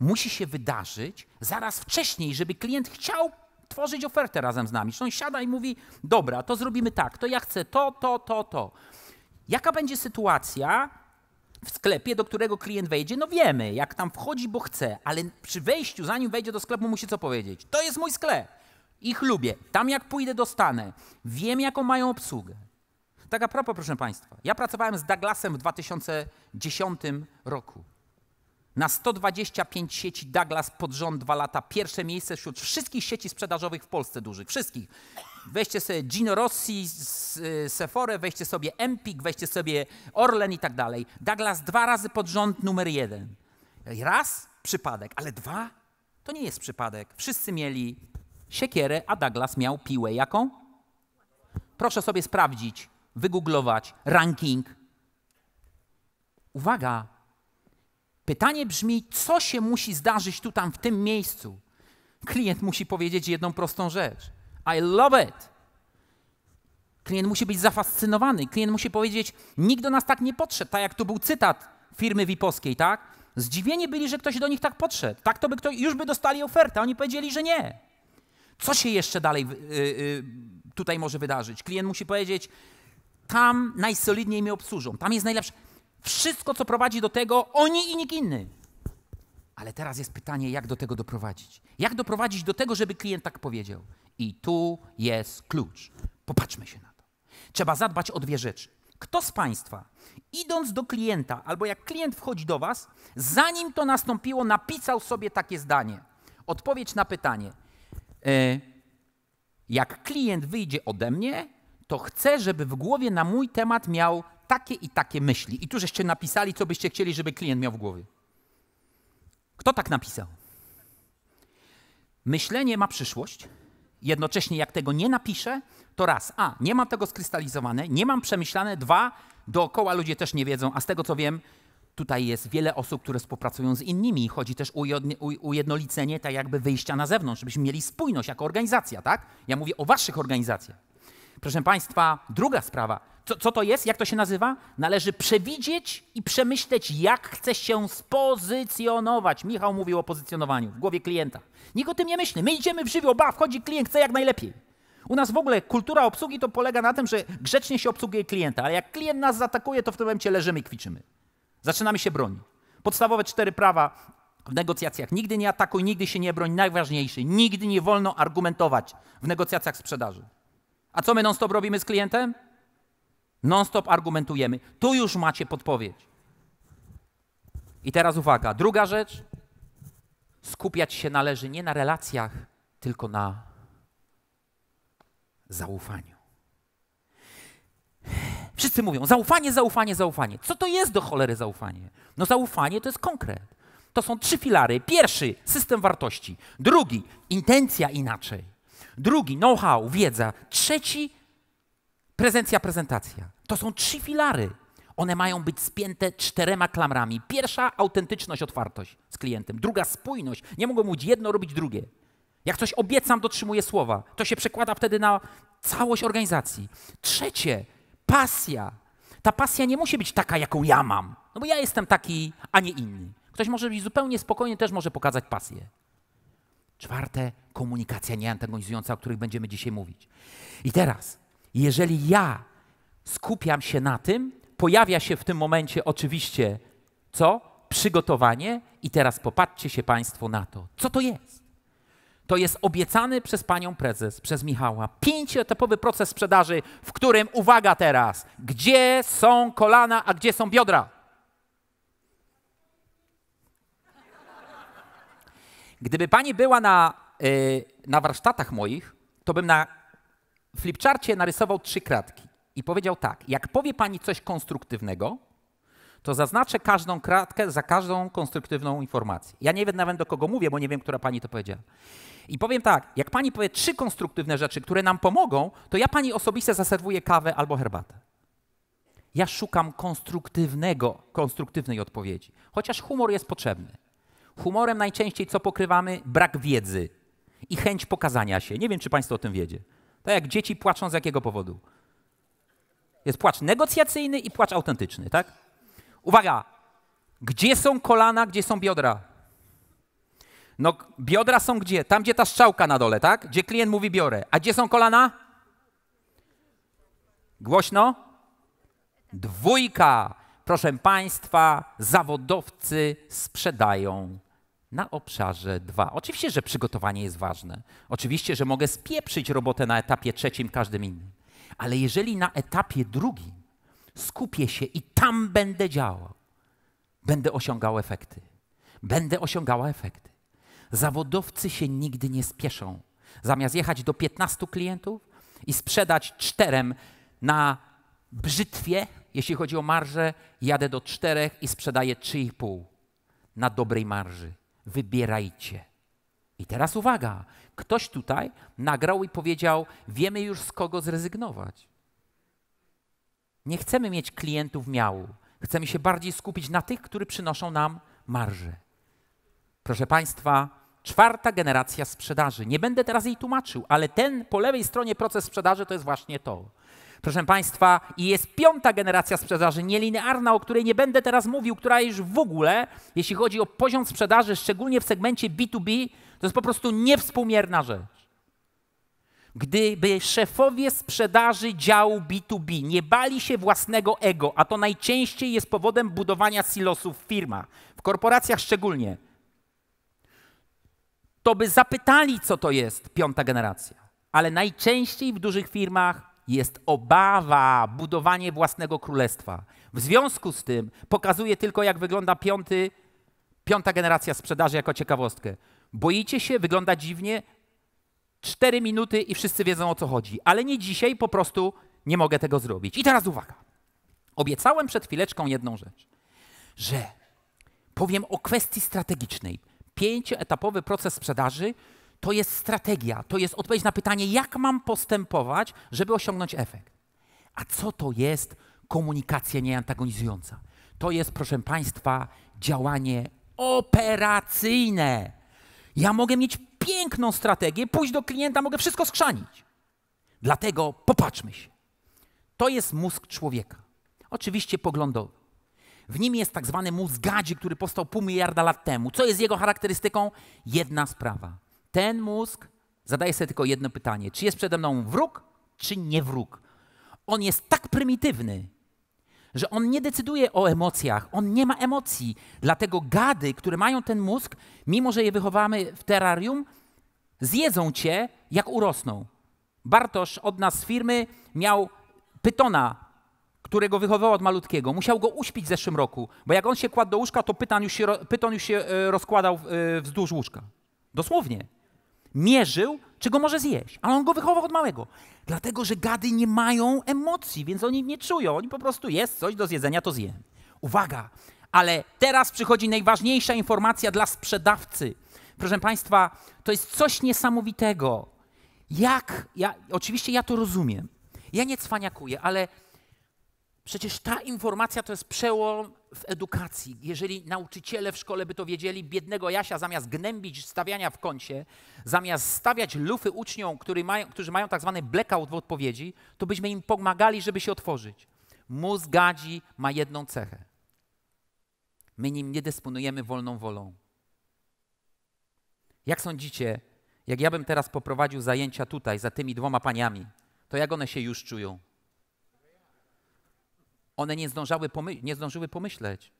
musi się wydarzyć zaraz wcześniej, żeby klient chciał tworzyć ofertę razem z nami? Czy on siada i mówi: Dobra, to zrobimy tak, to ja chcę to, to, to, to. Jaka będzie sytuacja, w sklepie, do którego klient wejdzie, no wiemy, jak tam wchodzi, bo chce, ale przy wejściu, zanim wejdzie do sklepu, musi co powiedzieć? To jest mój sklep. Ich lubię. Tam jak pójdę, dostanę. Wiem, jaką mają obsługę. Tak a propos, proszę Państwa, ja pracowałem z Douglasem w 2010 roku. Na 125 sieci Douglas pod rząd dwa lata. Pierwsze miejsce wśród wszystkich sieci sprzedażowych w Polsce dużych. Wszystkich. Weźcie sobie Gino Rossi, e, Sephora, weźcie sobie Empik, weźcie sobie Orlen i tak dalej. Douglas dwa razy pod rząd numer jeden. Raz przypadek, ale dwa to nie jest przypadek. Wszyscy mieli siekierę, a Douglas miał piłę. Jaką? Proszę sobie sprawdzić wygooglować ranking. Uwaga! Pytanie brzmi, co się musi zdarzyć tu, tam, w tym miejscu? Klient musi powiedzieć jedną prostą rzecz. I love it. Klient musi być zafascynowany. Klient musi powiedzieć, nikt do nas tak nie podszedł, tak jak tu był cytat firmy wiposkiej, tak? Zdziwieni byli, że ktoś do nich tak podszedł. Tak to by ktoś, już by dostali ofertę, oni powiedzieli, że nie. Co się jeszcze dalej y- y- tutaj może wydarzyć? Klient musi powiedzieć, tam najsolidniej mnie obsłużą. Tam jest najlepsze. Wszystko, co prowadzi do tego, oni i nikt inny. Ale teraz jest pytanie, jak do tego doprowadzić? Jak doprowadzić do tego, żeby klient tak powiedział? I tu jest klucz. Popatrzmy się na to. Trzeba zadbać o dwie rzeczy. Kto z Państwa, idąc do klienta, albo jak klient wchodzi do Was, zanim to nastąpiło, napisał sobie takie zdanie? Odpowiedź na pytanie. E, jak klient wyjdzie ode mnie, to chcę, żeby w głowie na mój temat miał takie i takie myśli. I tu żeście napisali, co byście chcieli, żeby klient miał w głowie. Kto tak napisał? Myślenie ma przyszłość. Jednocześnie, jak tego nie napiszę, to raz, a nie mam tego skrystalizowane, nie mam przemyślane, dwa, dookoła ludzie też nie wiedzą, a z tego co wiem, tutaj jest wiele osób, które współpracują z innymi. Chodzi też o ujednolicenie, tak jakby wyjścia na zewnątrz, żebyśmy mieli spójność jako organizacja, tak? Ja mówię o waszych organizacjach. Proszę Państwa, druga sprawa. Co, co, to jest? Jak to się nazywa? Należy przewidzieć i przemyśleć, jak chce się spozycjonować. Michał mówił o pozycjonowaniu w głowie klienta. Nikt o tym nie myśli. My idziemy w żywioł, ba, wchodzi klient, chce jak najlepiej. U nas w ogóle kultura obsługi to polega na tym, że grzecznie się obsługuje klienta, ale jak klient nas zaatakuje, to w tym momencie leżymy i kwiczymy. Zaczynamy się bronić. Podstawowe cztery prawa w negocjacjach. Nigdy nie atakuj, nigdy się nie broń. Najważniejszy, nigdy nie wolno argumentować w negocjacjach sprzedaży. A co my non-stop robimy z klientem? Non-stop argumentujemy. Tu już macie podpowiedź. I teraz uwaga, druga rzecz. Skupiać się należy nie na relacjach, tylko na zaufaniu. Wszyscy mówią zaufanie, zaufanie, zaufanie. Co to jest do cholery zaufanie? No zaufanie to jest konkret. To są trzy filary. Pierwszy system wartości, drugi intencja inaczej, Drugi, know-how, wiedza. Trzeci, prezencja, prezentacja. To są trzy filary. One mają być spięte czterema klamrami. Pierwsza, autentyczność, otwartość z klientem. Druga, spójność. Nie mogę mówić jedno, robić drugie. Jak coś obiecam, dotrzymuję słowa. To się przekłada wtedy na całość organizacji. Trzecie, pasja. Ta pasja nie musi być taka, jaką ja mam. No bo ja jestem taki, a nie inny. Ktoś może być zupełnie spokojny, też może pokazać pasję. Czwarte, komunikacja nieantagonizująca, o których będziemy dzisiaj mówić. I teraz, jeżeli ja skupiam się na tym, pojawia się w tym momencie oczywiście co? Przygotowanie. I teraz popatrzcie się Państwo na to. Co to jest? To jest obiecany przez panią prezes, przez Michała, pięcioetapowy proces sprzedaży, w którym, uwaga teraz, gdzie są kolana, a gdzie są biodra? Gdyby pani była na, y, na warsztatach moich, to bym na flipcharcie narysował trzy kratki i powiedział tak: jak powie pani coś konstruktywnego, to zaznaczę każdą kratkę za każdą konstruktywną informację. Ja nie wiem nawet do kogo mówię, bo nie wiem, która pani to powiedziała. I powiem tak: jak pani powie trzy konstruktywne rzeczy, które nam pomogą, to ja pani osobiście zaserwuję kawę albo herbatę. Ja szukam konstruktywnego, konstruktywnej odpowiedzi, chociaż humor jest potrzebny. Humorem najczęściej co pokrywamy? Brak wiedzy i chęć pokazania się. Nie wiem, czy Państwo o tym wiecie. Tak jak dzieci płaczą z jakiego powodu? Jest płacz negocjacyjny i płacz autentyczny, tak? Uwaga! Gdzie są kolana, gdzie są biodra? No, biodra są gdzie? Tam, gdzie ta strzałka na dole, tak? Gdzie klient mówi biorę. A gdzie są kolana? Głośno? Dwójka. Proszę Państwa, zawodowcy sprzedają na obszarze 2. Oczywiście, że przygotowanie jest ważne. Oczywiście, że mogę spieprzyć robotę na etapie trzecim, każdym innym. Ale jeżeli na etapie drugim skupię się i tam będę działał, będę osiągał efekty. Będę osiągała efekty. Zawodowcy się nigdy nie spieszą. Zamiast jechać do 15 klientów i sprzedać czterem na brzytwie, jeśli chodzi o marżę, jadę do czterech i sprzedaję 3,5 na dobrej marży wybierajcie. I teraz uwaga, ktoś tutaj nagrał i powiedział: Wiemy już z kogo zrezygnować. Nie chcemy mieć klientów miału. Chcemy się bardziej skupić na tych, którzy przynoszą nam marże. Proszę Państwa, czwarta generacja sprzedaży. Nie będę teraz jej tłumaczył, ale ten po lewej stronie proces sprzedaży to jest właśnie to. Proszę Państwa, i jest piąta generacja sprzedaży nielinearna, o której nie będę teraz mówił, która już w ogóle, jeśli chodzi o poziom sprzedaży, szczególnie w segmencie B2B, to jest po prostu niewspółmierna rzecz. Gdyby szefowie sprzedaży działu B2B nie bali się własnego ego, a to najczęściej jest powodem budowania silosów w firmach, w korporacjach szczególnie, to by zapytali, co to jest piąta generacja. Ale najczęściej w dużych firmach jest obawa, budowanie własnego królestwa. W związku z tym pokazuje tylko, jak wygląda piąty, piąta generacja sprzedaży jako ciekawostkę. Boicie się, wygląda dziwnie, cztery minuty i wszyscy wiedzą o co chodzi, ale nie dzisiaj, po prostu nie mogę tego zrobić. I teraz uwaga. Obiecałem przed chwileczką jedną rzecz, że powiem o kwestii strategicznej. Pięcioetapowy proces sprzedaży to jest strategia, to jest odpowiedź na pytanie, jak mam postępować, żeby osiągnąć efekt. A co to jest komunikacja nieantagonizująca? To jest, proszę Państwa, działanie operacyjne. Ja mogę mieć piękną strategię, pójść do klienta, mogę wszystko skrzanić. Dlatego popatrzmy się. To jest mózg człowieka. Oczywiście poglądowy. W nim jest tak zwany mózg gadzi, który powstał pół miliarda lat temu. Co jest jego charakterystyką? Jedna sprawa ten mózg zadaje sobie tylko jedno pytanie: czy jest przede mną wróg, czy nie wróg? On jest tak prymitywny, że on nie decyduje o emocjach, on nie ma emocji. Dlatego gady, które mają ten mózg, mimo że je wychowamy w terrarium, zjedzą cię, jak urosną. Bartosz od nas z firmy miał pytona, którego wychowywał od malutkiego. Musiał go uśpić w zeszłym roku, bo jak on się kładł do łóżka, to pyton już się, pyton już się rozkładał e, wzdłuż łóżka. Dosłownie mierzył, czego może zjeść. Ale on go wychował od małego. Dlatego, że gady nie mają emocji, więc oni nie czują. Oni po prostu jest coś do zjedzenia, to zje. Uwaga! Ale teraz przychodzi najważniejsza informacja dla sprzedawcy. Proszę Państwa, to jest coś niesamowitego. Jak, ja, oczywiście ja to rozumiem. Ja nie cwaniakuję, ale Przecież ta informacja to jest przełom w edukacji. Jeżeli nauczyciele w szkole by to wiedzieli, biednego Jasia zamiast gnębić stawiania w kącie, zamiast stawiać lufy uczniom, którzy mają, którzy mają tak zwany blackout w odpowiedzi, to byśmy im pomagali, żeby się otworzyć. Mózg gadzi ma jedną cechę. My nim nie dysponujemy wolną wolą. Jak sądzicie, jak ja bym teraz poprowadził zajęcia tutaj, za tymi dwoma paniami, to jak one się już czują? One nie, zdążały nie zdążyły pomyśleć.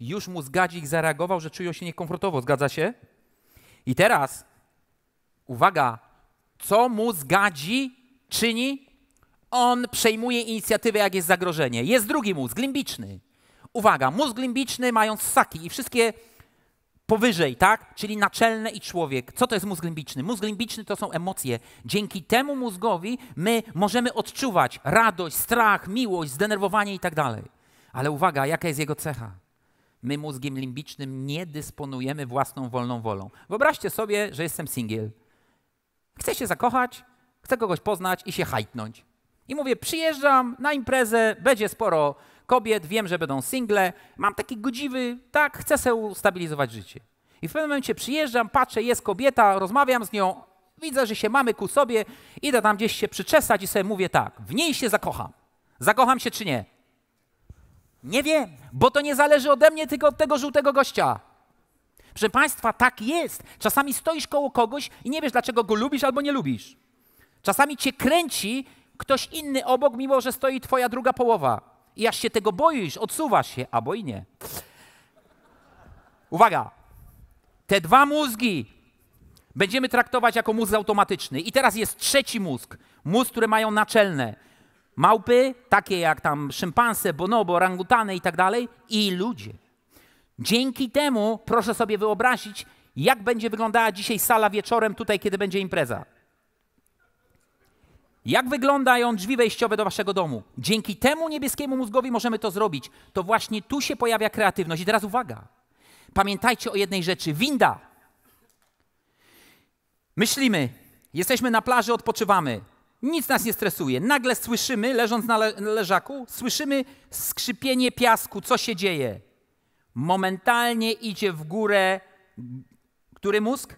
Już mu zgadzik zareagował, że czują się niekomfortowo. Zgadza się? I teraz, uwaga, co mu zgadzi czyni? On przejmuje inicjatywę, jak jest zagrożenie. Jest drugi mózg, limbiczny. Uwaga, mózg limbiczny mając ssaki i wszystkie powyżej, tak? Czyli naczelne i człowiek. Co to jest mózg limbiczny? Mózg limbiczny to są emocje. Dzięki temu mózgowi my możemy odczuwać radość, strach, miłość, zdenerwowanie i tak dalej. Ale uwaga, jaka jest jego cecha? My mózgiem limbicznym nie dysponujemy własną wolną wolą. Wyobraźcie sobie, że jestem singiel. Chcę się zakochać, chcę kogoś poznać i się hajtnąć. I mówię, przyjeżdżam na imprezę, będzie sporo kobiet, wiem, że będą single, mam taki godziwy, tak, chcę sobie ustabilizować życie. I w pewnym momencie przyjeżdżam, patrzę, jest kobieta, rozmawiam z nią, widzę, że się mamy ku sobie, idę tam gdzieś się przyczesać i sobie mówię tak, w niej się zakocham. Zakocham się czy nie? Nie wiem, bo to nie zależy ode mnie, tylko od tego żółtego gościa. Proszę Państwa, tak jest. Czasami stoisz koło kogoś i nie wiesz, dlaczego go lubisz albo nie lubisz. Czasami cię kręci ktoś inny obok, mimo że stoi twoja druga połowa. I aż się tego boisz, odsuwasz się, albo i nie. Uwaga! Te dwa mózgi będziemy traktować jako mózg automatyczny. I teraz jest trzeci mózg. Mózg, które mają naczelne. Małpy, takie jak tam szympanse, bonobo, orangutany i tak dalej, i ludzie. Dzięki temu proszę sobie wyobrazić, jak będzie wyglądała dzisiaj sala wieczorem tutaj, kiedy będzie impreza. Jak wyglądają drzwi wejściowe do waszego domu? Dzięki temu niebieskiemu mózgowi możemy to zrobić. To właśnie tu się pojawia kreatywność. I teraz uwaga. Pamiętajcie o jednej rzeczy. Winda. Myślimy, jesteśmy na plaży, odpoczywamy. Nic nas nie stresuje. Nagle słyszymy, leżąc na, le na leżaku, słyszymy skrzypienie piasku. Co się dzieje? Momentalnie idzie w górę, który mózg?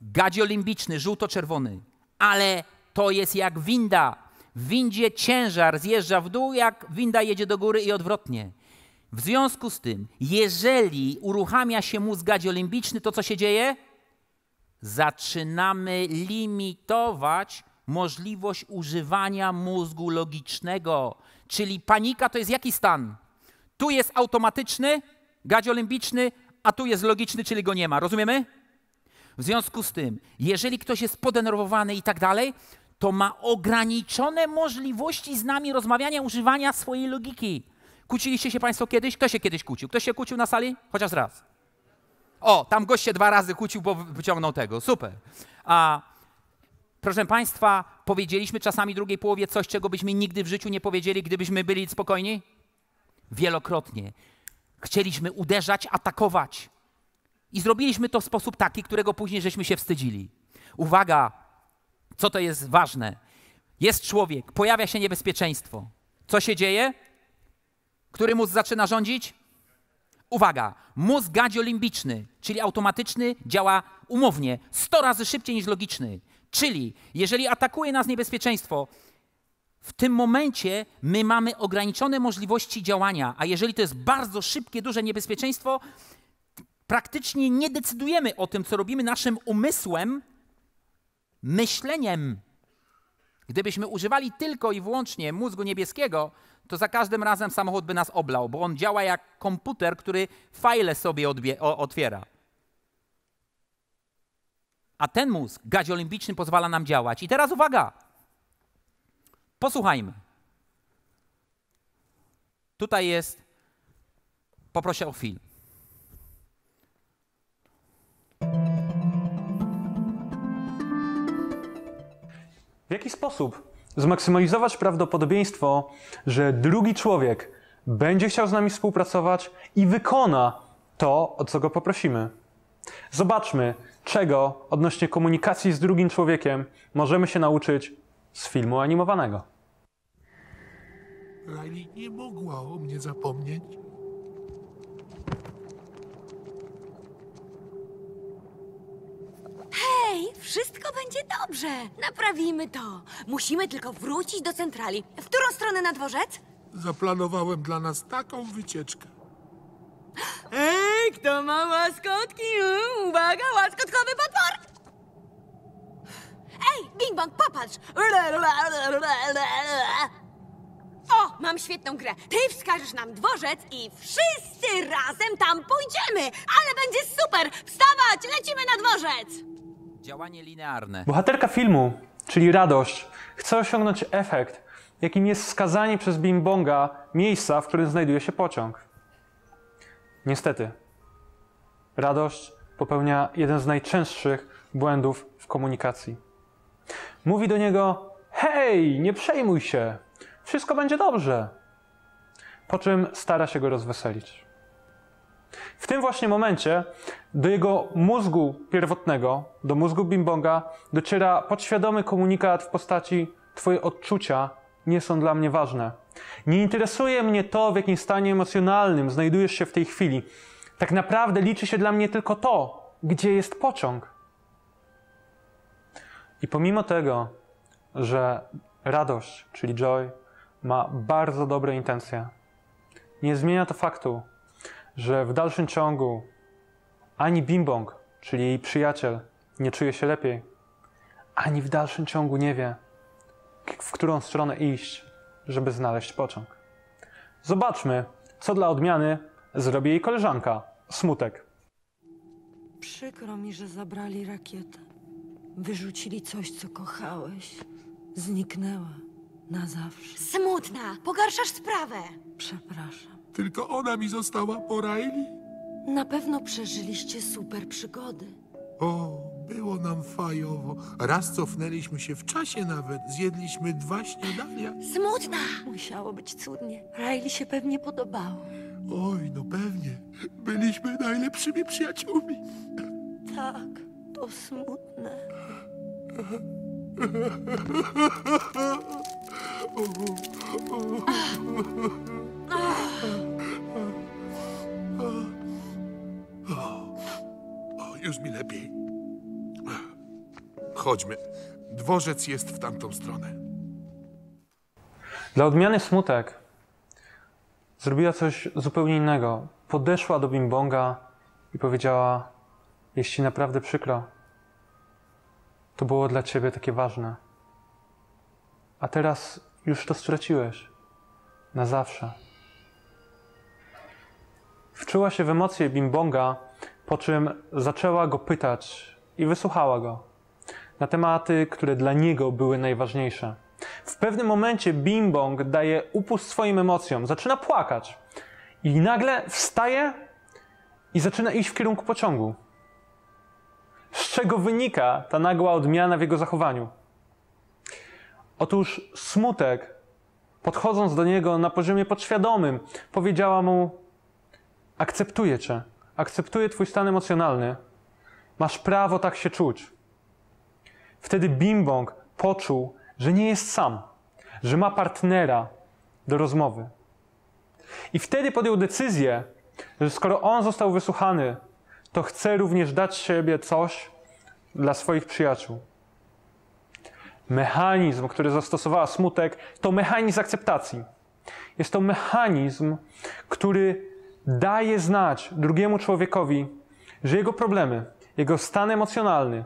Gadziolimbiczny, żółto-czerwony. Ale to jest jak winda. W windzie ciężar zjeżdża w dół, jak winda jedzie do góry i odwrotnie. W związku z tym, jeżeli uruchamia się mózg limbiczny, to co się dzieje? Zaczynamy limitować możliwość używania mózgu logicznego. Czyli panika to jest jaki stan? Tu jest automatyczny, limbiczny, a tu jest logiczny, czyli go nie ma. Rozumiemy? W związku z tym, jeżeli ktoś jest podenerwowany i tak dalej, to ma ograniczone możliwości z nami rozmawiania, używania swojej logiki. Kłóciliście się Państwo kiedyś? Kto się kiedyś kłócił? Kto się kłócił na sali? Chociaż raz. O, tam gość się dwa razy kłócił, bo wyciągnął tego. Super. A, proszę Państwa, powiedzieliśmy czasami drugiej połowie coś, czego byśmy nigdy w życiu nie powiedzieli, gdybyśmy byli spokojni? Wielokrotnie. Chcieliśmy uderzać, atakować. I zrobiliśmy to w sposób taki, którego później żeśmy się wstydzili. Uwaga, co to jest ważne? Jest człowiek, pojawia się niebezpieczeństwo. Co się dzieje? Który mózg zaczyna rządzić? Uwaga, mózg gadziolimbiczny, czyli automatyczny, działa umownie 100 razy szybciej niż logiczny. Czyli jeżeli atakuje nas niebezpieczeństwo, w tym momencie my mamy ograniczone możliwości działania, a jeżeli to jest bardzo szybkie, duże niebezpieczeństwo, praktycznie nie decydujemy o tym, co robimy naszym umysłem, myśleniem. Gdybyśmy używali tylko i wyłącznie mózgu niebieskiego, to za każdym razem samochód by nas oblał, bo on działa jak komputer, który file sobie otwiera. A ten mózg gaziolimpyczny pozwala nam działać. I teraz uwaga! Posłuchajmy. Tutaj jest, poproszę o film. jaki sposób zmaksymalizować prawdopodobieństwo, że drugi człowiek będzie chciał z nami współpracować i wykona to, o co go poprosimy. Zobaczmy, czego odnośnie komunikacji z drugim człowiekiem możemy się nauczyć z filmu animowanego. Riley nie mogła o mnie zapomnieć. Wszystko będzie dobrze. Naprawimy to. Musimy tylko wrócić do centrali. W którą stronę na dworzec? Zaplanowałem dla nas taką wycieczkę. Ej, kto ma łaskotki? Uwaga, łaskotkowy potwór! Ej, Bing Bong, popatrz! O, mam świetną grę. Ty wskażesz nam dworzec i wszyscy razem tam pójdziemy. Ale będzie super! Wstawać, lecimy na dworzec! Działanie linearne. Bohaterka filmu, czyli radość, chce osiągnąć efekt, jakim jest wskazanie przez bimbonga miejsca, w którym znajduje się pociąg. Niestety, radość popełnia jeden z najczęstszych błędów w komunikacji. Mówi do niego: Hej, nie przejmuj się, wszystko będzie dobrze. Po czym stara się go rozweselić. W tym właśnie momencie do jego mózgu pierwotnego, do mózgu Bimbonga, dociera podświadomy komunikat w postaci Twoje odczucia nie są dla mnie ważne. Nie interesuje mnie to, w jakim stanie emocjonalnym znajdujesz się w tej chwili. Tak naprawdę liczy się dla mnie tylko to, gdzie jest pociąg. I pomimo tego, że radość, czyli joy, ma bardzo dobre intencje, nie zmienia to faktu, że w dalszym ciągu ani Bimbong, czyli jej przyjaciel, nie czuje się lepiej, ani w dalszym ciągu nie wie, w którą stronę iść, żeby znaleźć pociąg. Zobaczmy, co dla odmiany zrobi jej koleżanka, Smutek. Przykro mi, że zabrali rakietę. Wyrzucili coś, co kochałeś. Zniknęła na zawsze. Smutna! Pogarszasz sprawę! Przepraszam. Tylko ona mi została po Riley. Na pewno przeżyliście super przygody. O, było nam fajowo. Raz cofnęliśmy się w czasie nawet. Zjedliśmy dwa śniadania. Smutna! Musiało być cudnie. Riley się pewnie podobało. Oj, no pewnie. Byliśmy najlepszymi przyjaciółmi. Tak, to smutne. O, już mi lepiej. Chodźmy. Dworzec jest w tamtą stronę. Dla odmiany smutek zrobiła coś zupełnie innego. Podeszła do bimbonga i powiedziała: Jeśli naprawdę przykro, to było dla ciebie takie ważne. A teraz już to straciłeś. Na zawsze. Wczuła się w emocje Bimbonga, po czym zaczęła go pytać i wysłuchała go na tematy, które dla niego były najważniejsze. W pewnym momencie Bimbong daje upust swoim emocjom, zaczyna płakać i nagle wstaje i zaczyna iść w kierunku pociągu. Z czego wynika ta nagła odmiana w jego zachowaniu? Otóż smutek, podchodząc do niego na poziomie podświadomym, powiedziała mu: Akceptuję Cię. Akceptuję Twój stan emocjonalny. Masz prawo tak się czuć. Wtedy Bimbong poczuł, że nie jest sam, że ma partnera do rozmowy. I wtedy podjął decyzję, że skoro on został wysłuchany, to chce również dać siebie coś dla swoich przyjaciół. Mechanizm, który zastosowała smutek, to mechanizm akceptacji. Jest to mechanizm, który daje znać drugiemu człowiekowi, że jego problemy, jego stan emocjonalny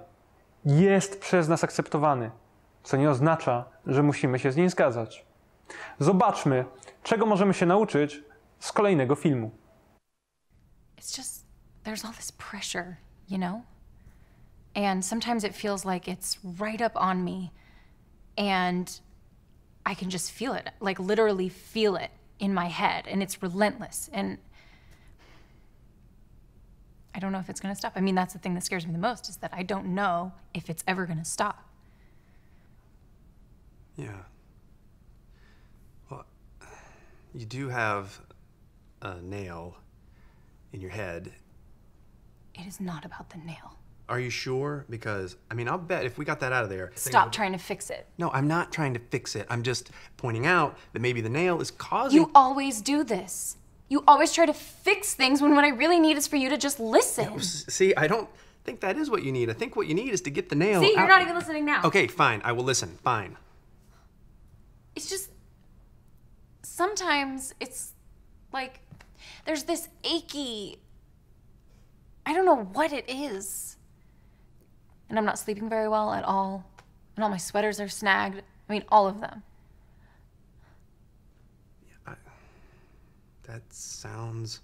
jest przez nas akceptowany, co nie oznacza, że musimy się z nim zgadzać. Zobaczmy, czego możemy się nauczyć z kolejnego filmu. It's just there's all this pressure, you know? And sometimes it feels like it's right up on me and I can just feel it, like literally feel it in my head and it's relentless and I don't know if it's going to stop. I mean, that's the thing that scares me the most is that I don't know if it's ever going to stop. Yeah. Well, you do have a nail in your head. It is not about the nail. Are you sure? Because, I mean, I'll bet if we got that out of there. Stop would... trying to fix it. No, I'm not trying to fix it. I'm just pointing out that maybe the nail is causing. You always do this. You always try to fix things when what I really need is for you to just listen. No, see, I don't think that is what you need. I think what you need is to get the nail. See, you're out. not even listening now. Okay, fine. I will listen. Fine. It's just sometimes it's like there's this achy I don't know what it is. And I'm not sleeping very well at all. And all my sweaters are snagged. I mean, all of them. That sounds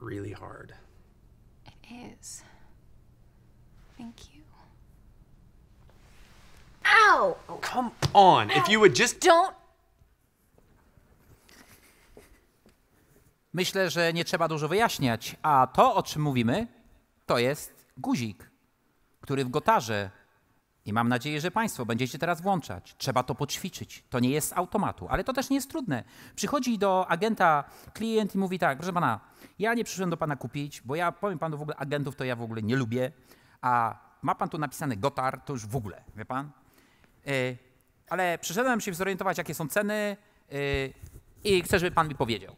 really hard. It is. Thank you. Ow! Oh, come on, Ow. if you would just. Don't! Myślę, że nie trzeba dużo wyjaśniać, a to, o czym mówimy, to jest guzik, który w gotarze i mam nadzieję, że Państwo będziecie teraz włączać. Trzeba to poćwiczyć. To nie jest z automatu, ale to też nie jest trudne. Przychodzi do agenta klient i mówi tak, proszę Pana, ja nie przyszedłem do Pana kupić, bo ja powiem Panu w ogóle, agentów to ja w ogóle nie lubię, a ma Pan tu napisany Gotar, to już w ogóle, wie Pan? E, ale przyszedłem się zorientować, jakie są ceny e, i chcę, żeby Pan mi powiedział.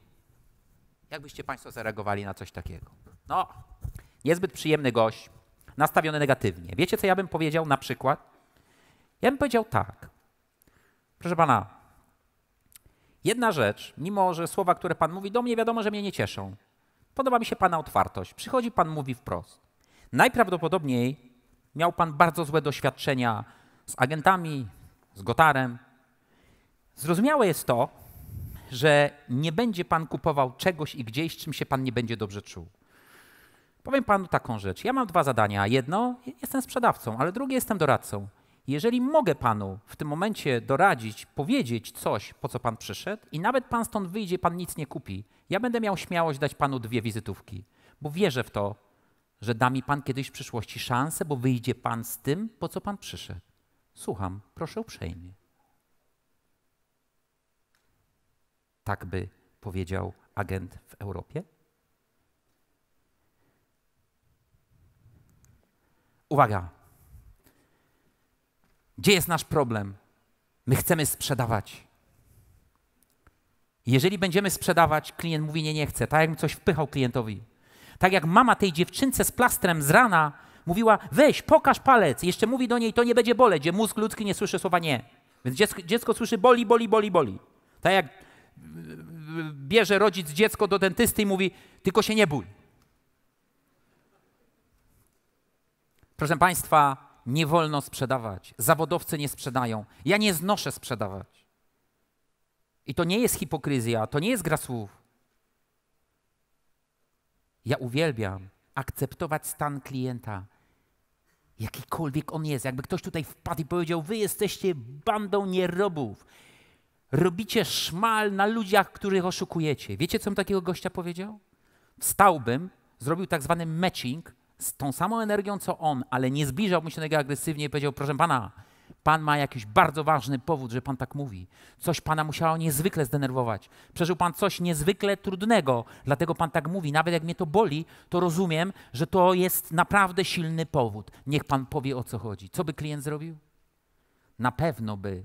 Jakbyście Państwo zareagowali na coś takiego? No, niezbyt przyjemny gość, nastawione negatywnie. Wiecie, co ja bym powiedział na przykład? Ja bym powiedział tak. Proszę pana, jedna rzecz, mimo że słowa, które pan mówi do mnie, wiadomo, że mnie nie cieszą. Podoba mi się pana otwartość. Przychodzi pan, mówi wprost. Najprawdopodobniej miał pan bardzo złe doświadczenia z agentami, z Gotarem. Zrozumiałe jest to, że nie będzie pan kupował czegoś i gdzieś, czym się pan nie będzie dobrze czuł. Powiem panu taką rzecz. Ja mam dwa zadania. Jedno, jestem sprzedawcą, ale drugie, jestem doradcą. Jeżeli mogę panu w tym momencie doradzić, powiedzieć coś, po co pan przyszedł, i nawet pan stąd wyjdzie, pan nic nie kupi, ja będę miał śmiałość dać panu dwie wizytówki, bo wierzę w to, że da mi pan kiedyś w przyszłości szansę, bo wyjdzie pan z tym, po co pan przyszedł. Słucham, proszę uprzejmie. Tak by powiedział agent w Europie? Uwaga. Gdzie jest nasz problem? My chcemy sprzedawać. Jeżeli będziemy sprzedawać, klient mówi nie, nie chcę, tak jakbym coś wpychał klientowi. Tak jak mama tej dziewczynce z plastrem z rana mówiła, weź, pokaż palec. Jeszcze mówi do niej, to nie będzie boleć, gdzie mózg ludzki nie słyszy słowa nie. Więc dziecko, dziecko słyszy boli, boli, boli, boli. Tak jak yy, yy, yy, bierze rodzic dziecko do dentysty i mówi, tylko się nie bój. Proszę Państwa, nie wolno sprzedawać. Zawodowcy nie sprzedają. Ja nie znoszę sprzedawać. I to nie jest hipokryzja, to nie jest gra słów. Ja uwielbiam akceptować stan klienta, jakikolwiek on jest. Jakby ktoś tutaj wpadł i powiedział: Wy jesteście bandą nierobów. Robicie szmal na ludziach, których oszukujecie. Wiecie, co bym takiego gościa powiedział? Wstałbym, zrobił tak zwany matching z tą samą energią co on, ale nie zbliżał mu się do niego agresywnie i powiedział: Proszę pana, pan ma jakiś bardzo ważny powód, że pan tak mówi. Coś pana musiało niezwykle zdenerwować. Przeżył pan coś niezwykle trudnego, dlatego pan tak mówi. Nawet jak mnie to boli, to rozumiem, że to jest naprawdę silny powód. Niech pan powie o co chodzi. Co by klient zrobił? Na pewno by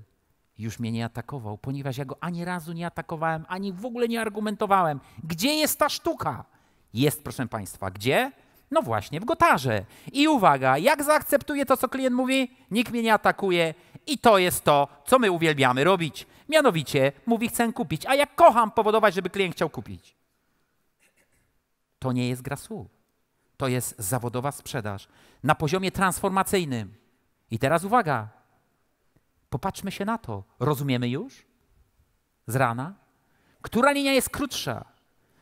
już mnie nie atakował, ponieważ ja go ani razu nie atakowałem, ani w ogóle nie argumentowałem. Gdzie jest ta sztuka? Jest, proszę państwa, gdzie? No właśnie, w Gotarze. I uwaga, jak zaakceptuję to, co klient mówi? Nikt mnie nie atakuje i to jest to, co my uwielbiamy robić. Mianowicie mówi, chcę kupić, a ja kocham powodować, żeby klient chciał kupić. To nie jest gra słów. To jest zawodowa sprzedaż na poziomie transformacyjnym. I teraz uwaga, popatrzmy się na to. Rozumiemy już? Z rana? Która linia jest krótsza?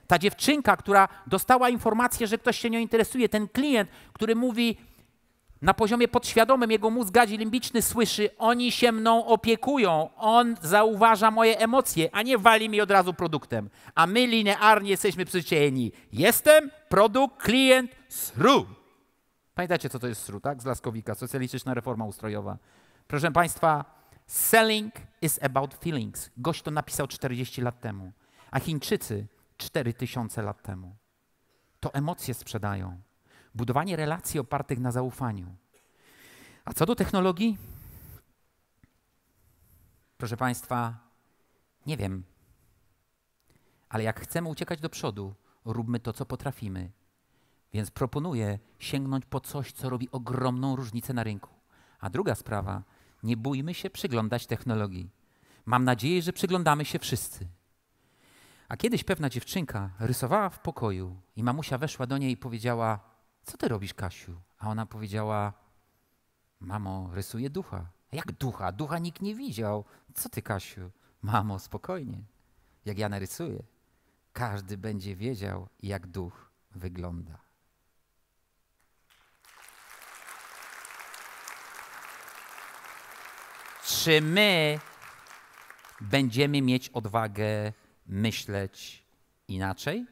Ta dziewczynka, która dostała informację, że ktoś się nią interesuje, ten klient, który mówi na poziomie podświadomym, jego mózg gadzi limbiczny słyszy, oni się mną opiekują, on zauważa moje emocje, a nie wali mi od razu produktem. A my linearnie jesteśmy przycięni. Jestem produkt, klient, sru. Pamiętacie, co to jest sru, tak? Z Laskowika, socjalistyczna reforma ustrojowa. Proszę Państwa, selling is about feelings. Gość to napisał 40 lat temu. A Chińczycy 4000 lat temu. To emocje sprzedają. Budowanie relacji opartych na zaufaniu. A co do technologii? Proszę Państwa, nie wiem. Ale jak chcemy uciekać do przodu, róbmy to, co potrafimy. Więc proponuję sięgnąć po coś, co robi ogromną różnicę na rynku. A druga sprawa, nie bójmy się przyglądać technologii. Mam nadzieję, że przyglądamy się wszyscy. A kiedyś pewna dziewczynka rysowała w pokoju i mamusia weszła do niej i powiedziała: Co ty robisz, Kasiu? A ona powiedziała: Mamo, rysuję ducha. Jak ducha? Ducha nikt nie widział. Co ty, Kasiu? Mamo, spokojnie. Jak ja narysuję, każdy będzie wiedział, jak duch wygląda. Czy my będziemy mieć odwagę myśleć inaczej?